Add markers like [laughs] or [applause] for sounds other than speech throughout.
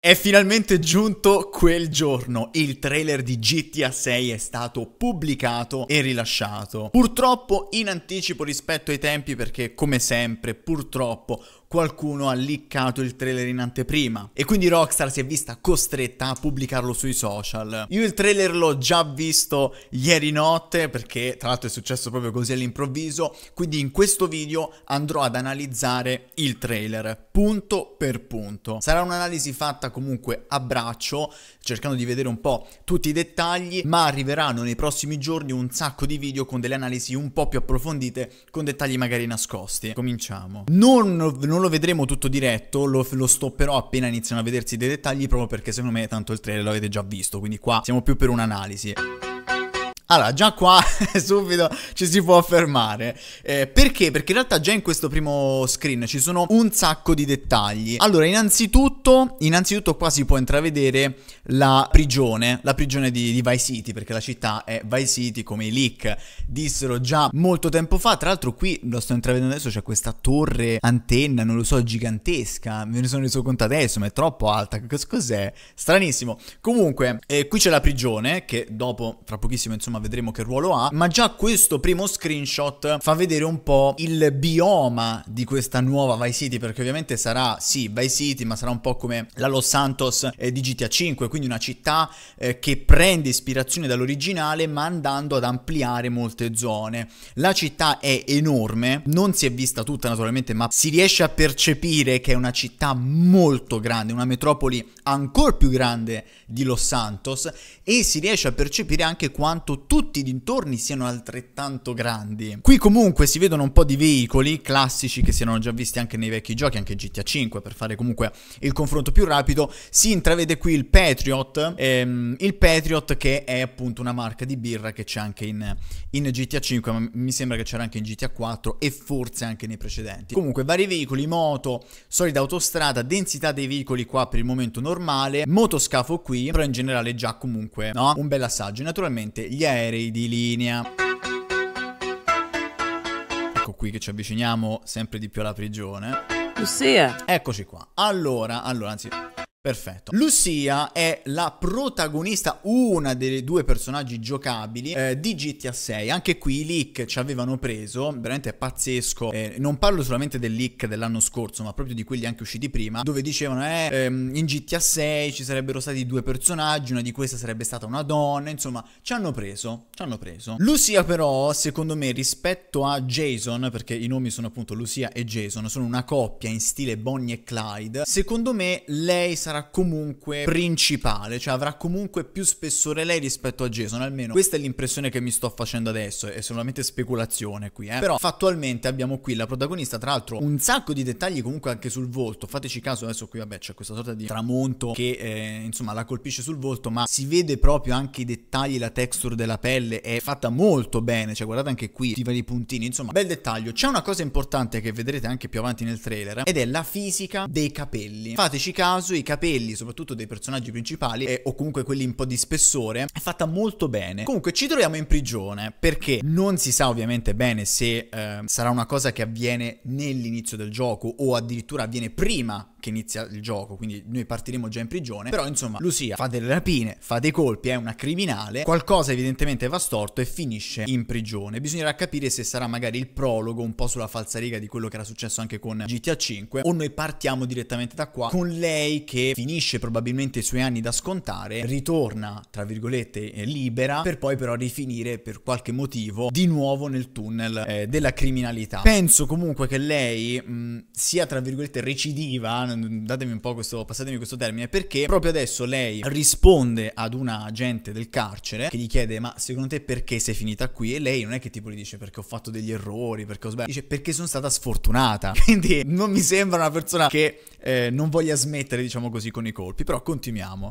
È finalmente giunto quel giorno, il trailer di GTA 6 è stato pubblicato e rilasciato. Purtroppo in anticipo rispetto ai tempi perché come sempre purtroppo qualcuno ha leakato il trailer in anteprima e quindi Rockstar si è vista costretta a pubblicarlo sui social. Io il trailer l'ho già visto ieri notte perché tra l'altro è successo proprio così all'improvviso, quindi in questo video andrò ad analizzare il trailer punto per punto. Sarà un'analisi fatta comunque a braccio, cercando di vedere un po' tutti i dettagli, ma arriveranno nei prossimi giorni un sacco di video con delle analisi un po' più approfondite, con dettagli magari nascosti. Cominciamo. non, non non lo vedremo tutto diretto, lo, lo stopperò appena iniziano a vedersi dei dettagli proprio perché secondo me tanto il trailer l'avete già visto, quindi qua siamo più per un'analisi. Allora, già qua [laughs] subito ci si può fermare. Eh, perché? Perché in realtà già in questo primo screen ci sono un sacco di dettagli. Allora, innanzitutto, innanzitutto qua si può intravedere la prigione, la prigione di, di Vice City, perché la città è Vice City, come i leak dissero già molto tempo fa. Tra l'altro qui, lo sto intravedendo adesso, c'è questa torre antenna, non lo so, gigantesca. Me ne sono reso conto adesso, ma è troppo alta. Cos'è? Stranissimo. Comunque, eh, qui c'è la prigione, che dopo, tra pochissimo, insomma ma vedremo che ruolo ha, ma già questo primo screenshot fa vedere un po' il bioma di questa nuova Vice City, perché ovviamente sarà sì Vice City, ma sarà un po' come la Los Santos eh, di GTA 5, quindi una città eh, che prende ispirazione dall'originale, ma andando ad ampliare molte zone. La città è enorme, non si è vista tutta naturalmente, ma si riesce a percepire che è una città molto grande, una metropoli ancora più grande di Los Santos e si riesce a percepire anche quanto tutti i dintorni siano altrettanto grandi. Qui comunque si vedono un po' di veicoli classici che si erano già visti anche nei vecchi giochi, anche GTA 5 per fare comunque il confronto più rapido. Si intravede qui il Patriot, ehm, il Patriot che è appunto una marca di birra che c'è anche in, in GTA 5, ma mi sembra che c'era anche in GTA 4 e forse anche nei precedenti. Comunque vari veicoli, moto, solida autostrada, densità dei veicoli qua per il momento normale, motoscafo qui, però in generale già comunque no? un bel assaggio. Naturalmente gli aerei aerei di linea. Ecco qui che ci avviciniamo sempre di più alla prigione. Lucia. Eccoci qua. Allora, allora, anzi, Perfetto. Lucia è la protagonista, una delle due personaggi giocabili eh, di GTA 6. Anche qui i leak ci avevano preso, veramente è pazzesco. Eh, non parlo solamente del leak dell'anno scorso, ma proprio di quelli anche usciti prima, dove dicevano eh, ehm, in GTA 6 ci sarebbero stati due personaggi, una di queste sarebbe stata una donna, insomma, ci hanno preso, ci hanno preso. Lucia però, secondo me, rispetto a Jason, perché i nomi sono appunto Lucia e Jason, sono una coppia in stile Bonnie e Clyde, secondo me lei sarà sarà comunque principale, cioè avrà comunque più spessore lei rispetto a Jason, almeno questa è l'impressione che mi sto facendo adesso, è solamente speculazione qui, eh. Però fattualmente abbiamo qui la protagonista, tra l'altro un sacco di dettagli comunque anche sul volto, fateci caso adesso qui vabbè c'è questa sorta di tramonto che eh, insomma la colpisce sul volto, ma si vede proprio anche i dettagli, la texture della pelle è fatta molto bene, cioè guardate anche qui i vari puntini, insomma bel dettaglio. C'è una cosa importante che vedrete anche più avanti nel trailer ed è la fisica dei capelli. Fateci caso, i capelli capelli, soprattutto dei personaggi principali, e, o comunque quelli un po' di spessore, è fatta molto bene. Comunque ci troviamo in prigione perché non si sa ovviamente bene se eh, sarà una cosa che avviene nell'inizio del gioco o addirittura avviene prima che inizia il gioco, quindi noi partiremo già in prigione, però insomma Lucia fa delle rapine, fa dei colpi, è una criminale, qualcosa evidentemente va storto e finisce in prigione. Bisognerà capire se sarà magari il prologo un po' sulla falsariga di quello che era successo anche con GTA 5 o noi partiamo direttamente da qua con lei che finisce probabilmente i suoi anni da scontare, ritorna, tra virgolette, eh, libera, per poi però rifinire per qualche motivo di nuovo nel tunnel eh, della criminalità. Penso comunque che lei mh, sia, tra virgolette, recidiva, datemi un po' questo, passatemi questo termine, perché proprio adesso lei risponde ad un agente del carcere che gli chiede ma secondo te perché sei finita qui? E lei non è che tipo gli dice perché ho fatto degli errori, perché ho sbagliato, dice perché sono stata sfortunata. [laughs] Quindi non mi sembra una persona che eh, non voglia smettere, diciamo così così con i colpi, però continuiamo.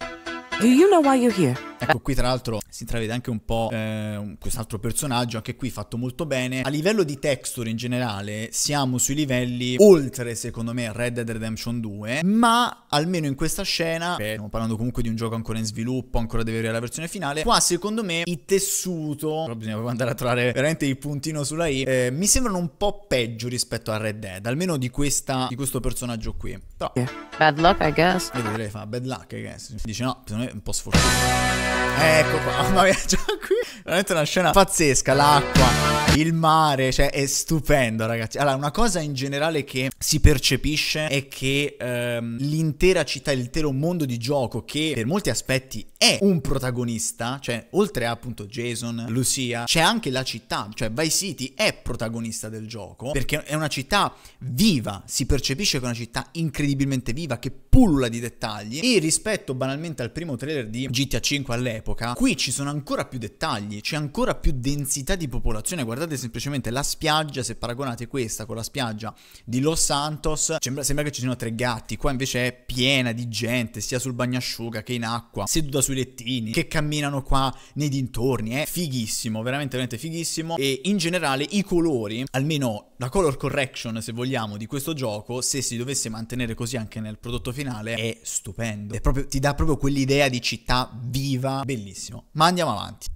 Do you know why you're here? Ecco qui tra l'altro si intravede anche un po' eh, quest'altro personaggio, anche qui fatto molto bene. A livello di texture in generale siamo sui livelli oltre secondo me Red Dead Redemption 2, ma almeno in questa scena, beh, stiamo parlando comunque di un gioco ancora in sviluppo, ancora deve avere la versione finale, qua secondo me il tessuto, però bisogna andare a trovare veramente il puntino sulla I, eh, mi sembrano un po' peggio rispetto a Red Dead, almeno di, questa, di questo personaggio qui. Però... Yeah. Bad luck I guess. Vedete, fa bad luck I guess. Dice no, secondo me un po' sfortunato. Ecco qua, [laughs] ma via, già qui. Veramente una scena pazzesca, l'acqua, il mare, cioè è stupendo ragazzi. Allora, una cosa in generale che si percepisce è che ehm, l'intera città, l'intero mondo di gioco che per molti aspetti è un protagonista, cioè oltre a appunto Jason, Lucia, c'è anche la città, cioè Vice City è protagonista del gioco perché è una città viva, si percepisce che è una città incredibilmente viva che pullula di dettagli e rispetto banalmente al primo trailer di GTA 5 all'epoca, qui ci sono ancora più dettagli, c'è ancora più densità di popolazione. Guardate semplicemente la spiaggia, se paragonate questa con la spiaggia di Los Santos, sembra, sembra che ci siano tre gatti, qua invece è piena di gente, sia sul bagnasciuga che in acqua, seduta sui lettini, che camminano qua nei dintorni, è fighissimo, veramente veramente fighissimo e in generale i colori, almeno la color correction se vogliamo di questo gioco, se si dovesse mantenere così anche nel prodotto finale, è stupendo. È proprio, ti dà proprio quell'idea idea di città viva, bellissimo. Ma andiamo avanti.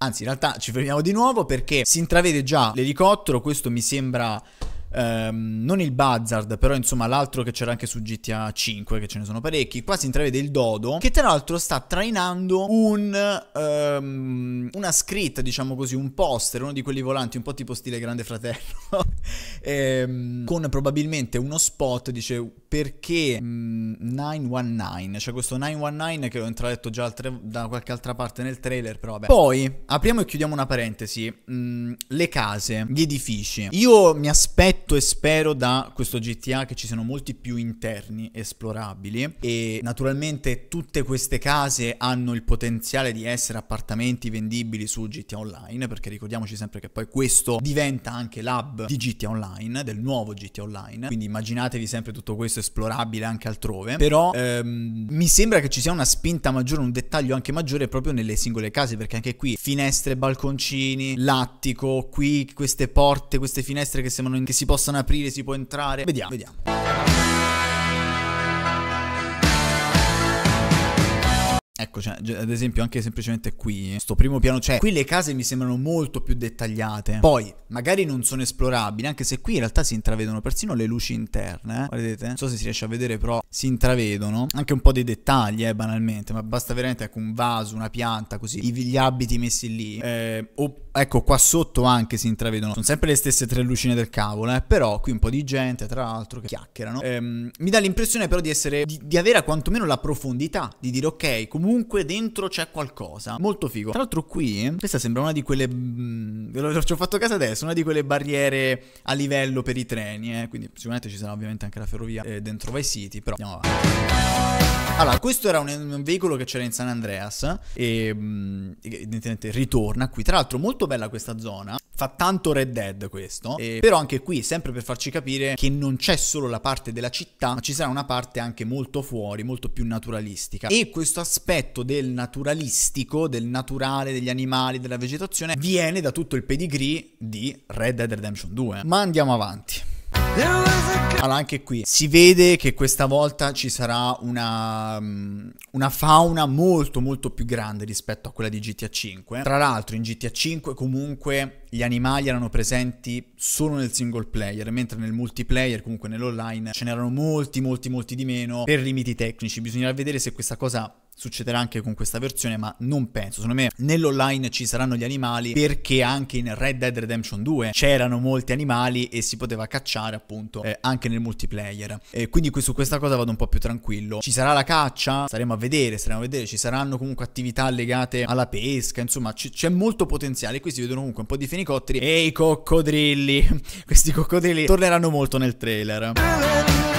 Anzi, in realtà ci fermiamo di nuovo perché si intravede già l'elicottero, questo mi sembra ehm, non il Buzzard, però insomma l'altro che c'era anche su GTA 5, che ce ne sono parecchi, qua si intravede il Dodo, che tra l'altro sta trainando un, ehm, una scritta, diciamo così, un poster, uno di quelli volanti, un po' tipo stile Grande Fratello, [laughs] ehm, con probabilmente uno spot, dice perché mh, 919, cioè questo 919 che ho intradetto già altre, da qualche altra parte nel trailer, però vabbè. Poi, apriamo e chiudiamo una parentesi, mh, mm, le case, gli edifici. Io mi aspetto aspetto e spero da questo GTA che ci siano molti più interni esplorabili e naturalmente tutte queste case hanno il potenziale di essere appartamenti vendibili su GTA Online perché ricordiamoci sempre che poi questo diventa anche l'hub di GTA Online, del nuovo GTA Online, quindi immaginatevi sempre tutto questo esplorabile anche altrove, però ehm, mi sembra che ci sia una spinta maggiore, un dettaglio anche maggiore proprio nelle singole case perché anche qui finestre, balconcini, l'attico, qui queste porte, queste finestre che sembrano che si si possono aprire, si può entrare. Vediamo, vediamo. Ecco, cioè, ad esempio anche semplicemente qui, sto primo piano, cioè qui le case mi sembrano molto più dettagliate. Poi, magari non sono esplorabili, anche se qui in realtà si intravedono persino le luci interne, eh? guardate, non so se si riesce a vedere, però si intravedono anche un po' dei dettagli, eh, banalmente, ma basta veramente ecco, un vaso, una pianta, così, gli abiti messi lì, eh, o ecco qua sotto anche si intravedono, sono sempre le stesse tre lucine del cavolo, eh? però qui un po' di gente, tra l'altro, che chiacchierano. Ehm, mi dà l'impressione però di essere, di, di avere quantomeno la profondità, di dire ok, comunque comunque dentro c'è qualcosa. Molto figo. Tra l'altro qui, questa sembra una di quelle... Mm, ve lo ci ho fatto casa adesso, una di quelle barriere a livello per i treni, eh. Quindi sicuramente ci sarà ovviamente anche la ferrovia eh, dentro Vice City, però andiamo avanti. Allora, questo era un, un veicolo che c'era in San Andreas e, mm, evidentemente ritorna qui. Tra l'altro molto bella questa zona, Fa tanto Red Dead questo. E però anche qui, sempre per farci capire che non c'è solo la parte della città, ma ci sarà una parte anche molto fuori, molto più naturalistica. E questo aspetto del naturalistico, del naturale, degli animali, della vegetazione, viene da tutto il pedigree di Red Dead Redemption 2. Ma andiamo avanti. Allora anche qui si vede che questa volta ci sarà una, mm, una fauna molto molto più grande rispetto a quella di GTA 5. Tra l'altro in GTA 5 comunque gli animali erano presenti solo nel single player, mentre nel multiplayer, comunque nell'online, ce n'erano molti molti molti di meno per limiti tecnici. Bisognerà vedere se questa cosa succederà anche con questa versione, ma non penso. Secondo me nell'online ci saranno gli animali perché anche in Red Dead Redemption 2 c'erano molti animali e si poteva cacciare appunto eh, anche nel multiplayer. Eh, quindi su questa cosa vado un po' più tranquillo. Ci sarà la caccia? Staremo a vedere, staremo a vedere. Ci saranno comunque attività legate alla pesca, insomma c'è molto potenziale. Qui si vedono comunque un po' di fenicotteri e i coccodrilli. [laughs] Questi coccodrilli torneranno molto nel trailer.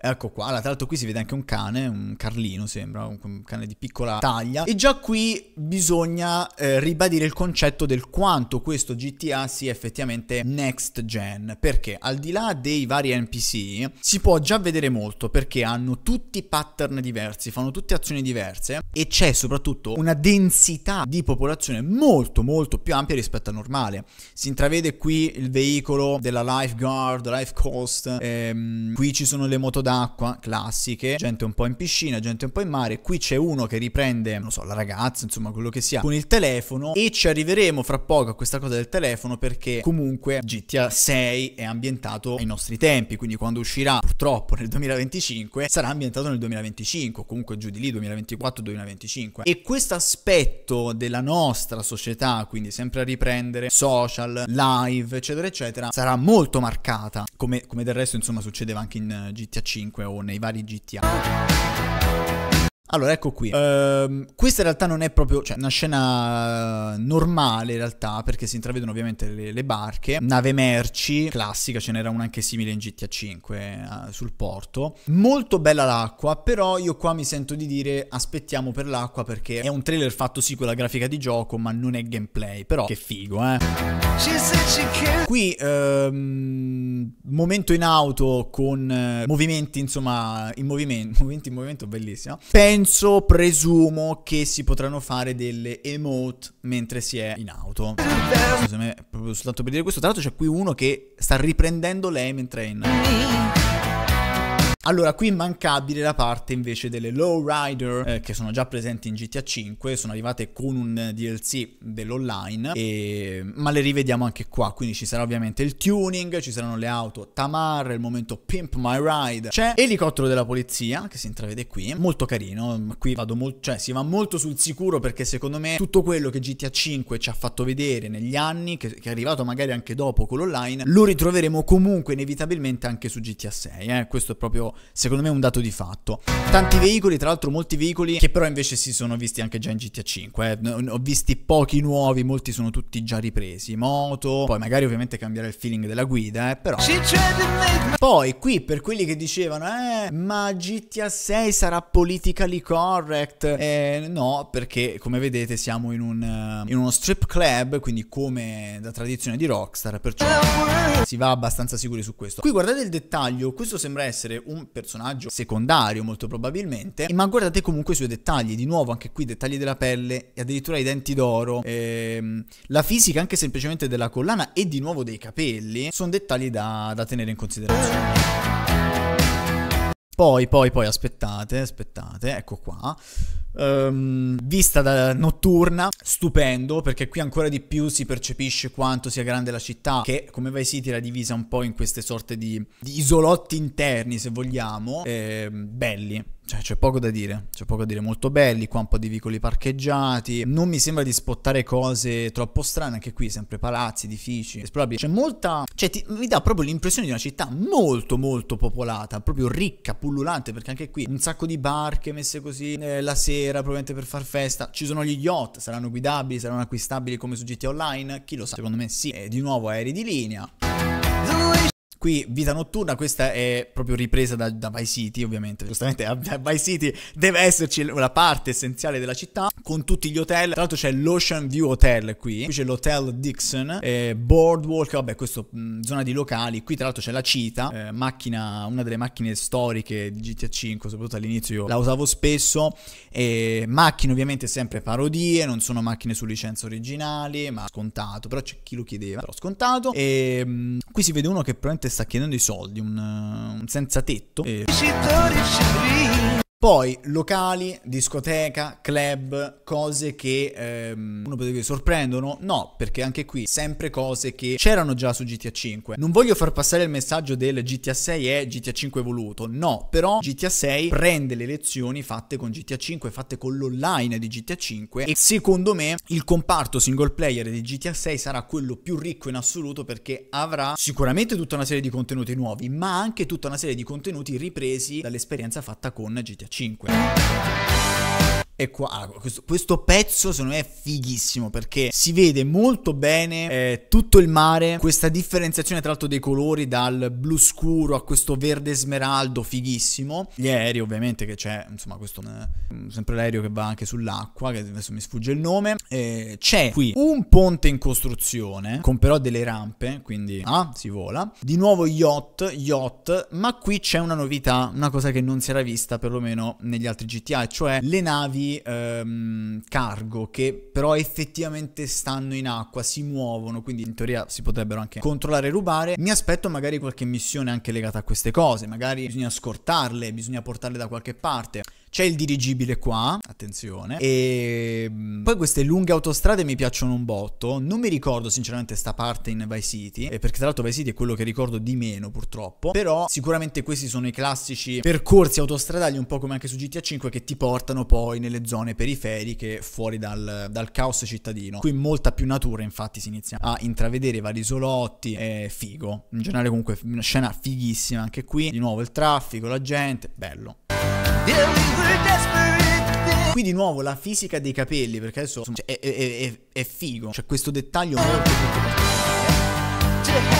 Ecco qua, tra l'altro qui si vede anche un cane, un carlino sembra, un cane di piccola taglia e già qui bisogna eh, ribadire il concetto del quanto questo GTA sia effettivamente next gen, perché al di là dei vari NPC si può già vedere molto perché hanno tutti pattern diversi, fanno tutte azioni diverse e c'è soprattutto una densità di popolazione molto molto più ampia rispetto al normale. Si intravede qui il veicolo della lifeguard, life cost, ehm, qui ci sono le moto d'acqua classiche, gente un po' in piscina, gente un po' in mare. Qui c'è uno che riprende, non so, la ragazza, insomma, quello che sia, con il telefono e ci arriveremo fra poco a questa cosa del telefono perché comunque GTA 6 è ambientato ai nostri tempi, quindi quando uscirà purtroppo nel 2025 sarà ambientato nel 2025, comunque giù di lì 2024-2025. E questo aspetto della nostra società, quindi sempre a riprendere social, live, eccetera, eccetera, sarà molto marcata, come, come del resto insomma succedeva anche in eh, GTA 5 5 o nei vari GTA. Allora, ecco qui. Uh, questa in realtà non è proprio, cioè, una scena eh, normale in realtà, perché si intravedono ovviamente le, le barche, nave merci, classica, ce n'era una anche simile in GTA 5 uh, sul porto. Molto bella l'acqua, però io qua mi sento di dire aspettiamo per l'acqua perché è un trailer fatto sì con la grafica di gioco, ma non è gameplay, però che figo, eh. Qui um, momento in auto con uh, movimenti, insomma, in movimento, [laughs] movimenti in movimento bellissimo. Pen penso, presumo che si potranno fare delle emote mentre si è in auto. Scusami, proprio soltanto per dire questo, tra l'altro c'è qui uno che sta riprendendo lei mentre è in... auto. Allora, qui è immancabile la parte invece delle lowrider eh, che sono già presenti in GTA 5, sono arrivate con un DLC dell'online, e... ma le rivediamo anche qua, quindi ci sarà ovviamente il tuning, ci saranno le auto Tamar, il momento Pimp My Ride, c'è elicottero della polizia che si intravede qui, molto carino, qui vado molto, cioè si va molto sul sicuro perché secondo me tutto quello che GTA 5 ci ha fatto vedere negli anni, che, che è arrivato magari anche dopo con l'online, lo ritroveremo comunque inevitabilmente anche su GTA 6, eh? questo è proprio secondo me è un dato di fatto. Tanti veicoli, tra l'altro molti veicoli che però invece si sono visti anche già in GTA 5, eh. ho visti pochi nuovi, molti sono tutti già ripresi, moto, poi magari ovviamente cambiare il feeling della guida, eh, però... Poi qui per quelli che dicevano, eh, ma GTA 6 sarà politically correct, eh, no, perché come vedete siamo in, un, eh, in uno strip club, quindi come da tradizione di Rockstar, perciò si va abbastanza sicuri su questo. Qui guardate il dettaglio, questo sembra essere un personaggio secondario molto probabilmente, ma guardate comunque i suoi dettagli, di nuovo anche qui dettagli della pelle e addirittura i denti d'oro, ehm, la fisica anche semplicemente della collana e di nuovo dei capelli, sono dettagli da, da tenere in considerazione. Poi, poi, poi, aspettate, aspettate, ecco qua um, vista notturna, stupendo, perché qui ancora di più si percepisce quanto sia grande la città, che come Vice City era divisa un po' in queste sorte di, di isolotti interni, se vogliamo, eh, belli. Cioè, c'è poco da dire, c'è poco da dire, molto belli, qua un po' di vicoli parcheggiati, non mi sembra di spottare cose troppo strane, anche qui sempre palazzi, edifici, esplorabili, c'è molta, cioè ti, mi dà proprio l'impressione di una città molto molto popolata, proprio ricca, pullulante, perché anche qui un sacco di barche messe così eh, la sera, sera probabilmente per far festa. Ci sono gli yacht, saranno guidabili, saranno acquistabili come su GTA Online? Chi lo sa, secondo me sì. E di nuovo aerei di linea. Qui Vita Notturna, questa è proprio ripresa da, da Vice City, ovviamente. Giustamente a Vice City deve esserci la parte essenziale della città, con tutti gli hotel. Tra l'altro c'è l'Ocean View Hotel qui, qui c'è l'Hotel Dixon, eh, Boardwalk, vabbè, questa mm, zona di locali. Qui tra l'altro c'è la Cita, eh, macchina, una delle macchine storiche di GTA V, soprattutto all'inizio io la usavo spesso. Eh, macchine ovviamente sempre parodie, non sono macchine su licenza originali, ma scontato, però c'è chi lo chiedeva, però scontato. E mh, mm, qui si vede uno che probabilmente sta chiedendo i soldi, un, eh, un senza tetto. E... Poi locali, discoteca, club, cose che ehm, uno potrebbe dire sorprendono, no, perché anche qui sempre cose che c'erano già su GTA 5. Non voglio far passare il messaggio del GTA 6 è GTA 5 evoluto, no, però GTA 6 prende le lezioni fatte con GTA 5, fatte con l'online di GTA 5 e secondo me il comparto single player di GTA 6 sarà quello più ricco in assoluto perché avrà sicuramente tutta una serie di contenuti nuovi, ma anche tutta una serie di contenuti ripresi dall'esperienza fatta con GTA 5. E qua, ah, questo, questo, pezzo secondo me è fighissimo perché si vede molto bene eh, tutto il mare, questa differenziazione tra l'altro dei colori dal blu scuro a questo verde smeraldo fighissimo, gli aerei ovviamente che c'è, insomma questo eh, sempre l'aereo che va anche sull'acqua, che adesso mi sfugge il nome, eh, c'è qui un ponte in costruzione con però delle rampe, quindi ah, si vola, di nuovo yacht, yacht, ma qui c'è una novità, una cosa che non si era vista perlomeno negli altri GTA, cioè le navi ehm, cargo che però effettivamente stanno in acqua, si muovono, quindi in teoria si potrebbero anche controllare e rubare, mi aspetto magari qualche missione anche legata a queste cose, magari bisogna scortarle, bisogna portarle da qualche parte. C'è il dirigibile qua, attenzione. E mm, poi queste lunghe autostrade mi piacciono un botto. Non mi ricordo sinceramente sta parte in Vice City, perché tra l'altro Vice City è quello che ricordo di meno purtroppo. Però sicuramente questi sono i classici percorsi autostradali, un po' come anche su GTA 5, che ti portano poi nelle zone periferiche fuori dal, dal caos cittadino. Qui molta più natura infatti si inizia a intravedere vari isolotti, è figo. In generale comunque una scena fighissima anche qui. Di nuovo il traffico, la gente, bello. Qui di nuovo la fisica dei capelli, perché adesso insomma, è, è, è, è, figo, c'è questo dettaglio molto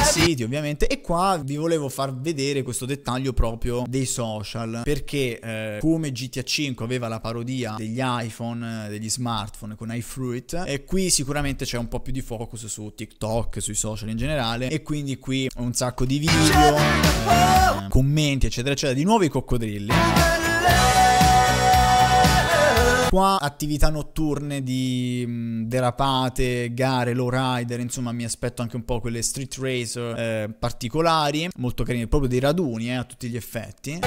siti ovviamente e qua vi volevo far vedere questo dettaglio proprio dei social perché eh, come GTA 5 aveva la parodia degli iPhone degli smartphone con iFruit e qui sicuramente c'è un po' più di focus su TikTok sui social in generale e quindi qui un sacco di video eh, commenti eccetera eccetera di nuovo i coccodrilli Qua attività notturne di mh, mm, derapate, gare, low rider, insomma mi aspetto anche un po' quelle street racer eh, particolari, molto carine, proprio dei raduni eh, a tutti gli effetti.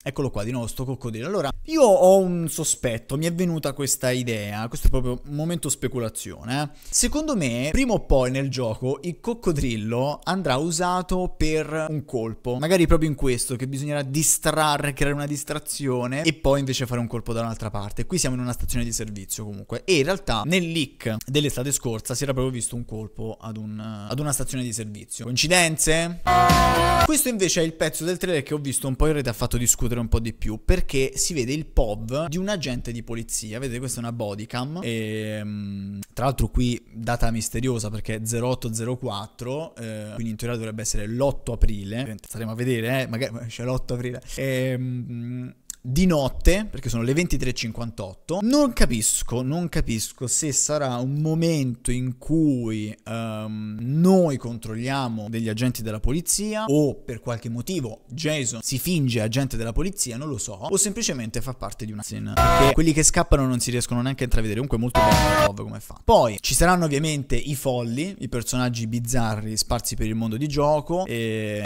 Eccolo qua di nuovo sto coccodrillo. Allora, io ho un sospetto, mi è venuta questa idea, questo è proprio un momento speculazione. Eh. Secondo me, prima o poi nel gioco il coccodrillo andrà usato per un colpo, magari proprio in questo che bisognerà distrarre, creare una distrazione e poi invece fare un colpo da un'altra parte. Qui siamo in una stazione di servizio comunque e in realtà nel leak dell'estate scorsa si era proprio visto un colpo ad, un, ad una stazione di servizio. Coincidenze? Questo invece è il pezzo del trailer che ho visto un po' in rete ha fatto discutere discutere un po' di più perché si vede il POV di un agente di polizia. Vedete, questa è una bodycam. E, ehm, tra l'altro, qui data misteriosa perché è 0804, eh, quindi in teoria dovrebbe essere l'8 aprile. Staremo a vedere, eh, magari [laughs] c'è l'8 aprile. E, ehm, di notte, perché sono le 23.58, non capisco, non capisco se sarà un momento in cui um, noi controlliamo degli agenti della polizia o per qualche motivo Jason si finge agente della polizia, non lo so, o semplicemente fa parte di una scena. Perché quelli che scappano non si riescono neanche a intravedere, comunque è molto bello come fa. Poi ci saranno ovviamente i folli, i personaggi bizzarri sparsi per il mondo di gioco e...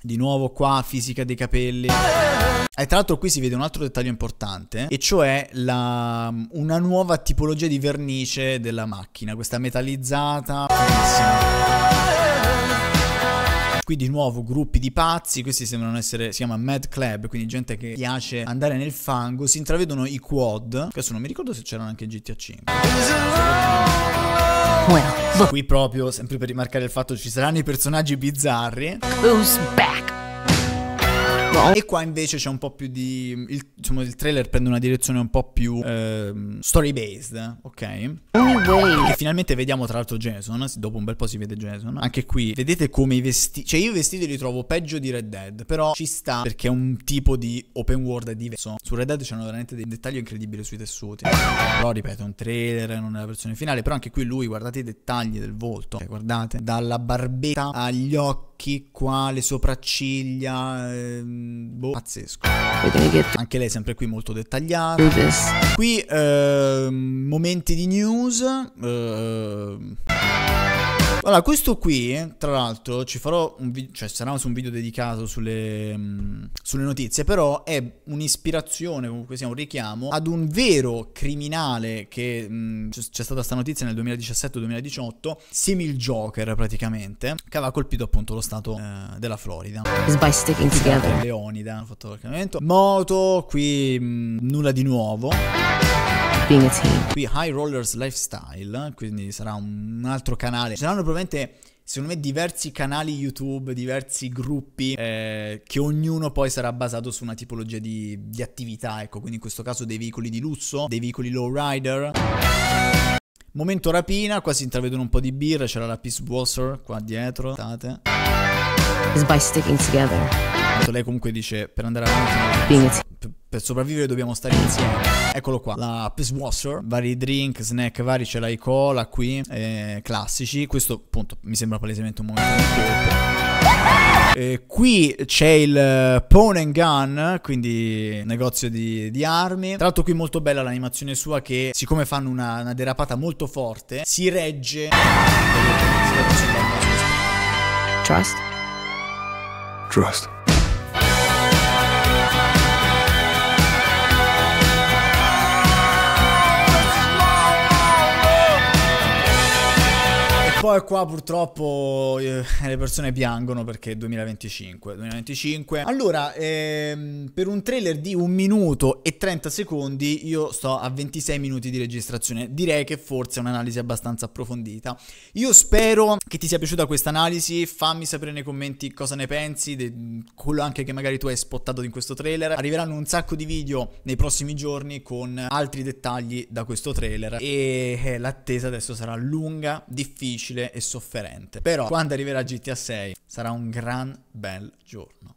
Di nuovo qua, fisica dei capelli. E tra l'altro qui si vede un altro dettaglio importante, e cioè la, una nuova tipologia di vernice della macchina, questa metallizzata. Bellissima. Qui di nuovo gruppi di pazzi, questi sembrano essere, si chiama Mad Club, quindi gente che piace andare nel fango, si intravedono i quad, adesso non mi ricordo se c'erano anche GTA 5. Well, Qui proprio, sempre per rimarcare il fatto, ci saranno i personaggi bizzarri. Who's back? qua. E qua invece c'è un po' più di... Il, insomma, diciamo, il trailer prende una direzione un po' più ehm, story-based, ok? Anyway. E finalmente vediamo tra l'altro Jason, dopo un bel po' si vede Jason. Anche qui, vedete come i vestiti... Cioè io i vestiti li trovo peggio di Red Dead, però ci sta perché è un tipo di open world diverso. Su Red Dead c'erano veramente dei dettagli incredibili sui tessuti. Però ripeto, è un trailer, non è la versione finale, però anche qui lui, guardate i dettagli del volto, cioè, guardate, dalla barbetta agli occhi occhi, qua le sopracciglia, ehm, boh, pazzesco. Anche lei sempre qui molto dettagliata. Qui eh, momenti di news. Eh, allora, questo qui, tra l'altro, ci farò un video, cioè sarà su un video dedicato sulle, mh, mm, sulle notizie, però è un'ispirazione, comunque sia un richiamo, ad un vero criminale che mm, c'è stata sta notizia nel 2017-2018, simil Joker praticamente, che aveva colpito appunto lo stato eh, della Florida. By sticking together. Leonida, hanno fatto il cambiamento. Moto, qui mh, mm, nulla di nuovo being a team. Qui High Rollers Lifestyle, quindi sarà un altro canale. Ci saranno probabilmente secondo me diversi canali YouTube, diversi gruppi eh, che ognuno poi sarà basato su una tipologia di, di, attività, ecco, quindi in questo caso dei veicoli di lusso, dei veicoli low rider. Momento rapina, qua si intravedono un po' di birra, c'era la Peace Walser qua dietro, state. Is by sticking together. Lei comunque dice per andare avanti per sopravvivere dobbiamo stare insieme. Eccolo qua, la Peace Washer, vari drink, snack, vari, c'è la cola ecco, qui, eh, classici. Questo appunto mi sembra palesemente un momento E qui c'è il eh, Pawn and Gun, quindi negozio di, di armi. Tra l'altro qui molto bella l'animazione sua che siccome fanno una, una derapata molto forte, Si regge Trust. Trust. poi qua purtroppo eh, le persone piangono perché 2025, 2025. Allora, ehm, per un trailer di un minuto e 30 secondi io sto a 26 minuti di registrazione. Direi che forse è un'analisi abbastanza approfondita. Io spero che ti sia piaciuta questa analisi, fammi sapere nei commenti cosa ne pensi, de- quello anche che magari tu hai spottato in questo trailer. Arriveranno un sacco di video nei prossimi giorni con altri dettagli da questo trailer e eh, l'attesa adesso sarà lunga, difficile difficile e sofferente. Però quando arriverà GTA 6 sarà un gran bel giorno.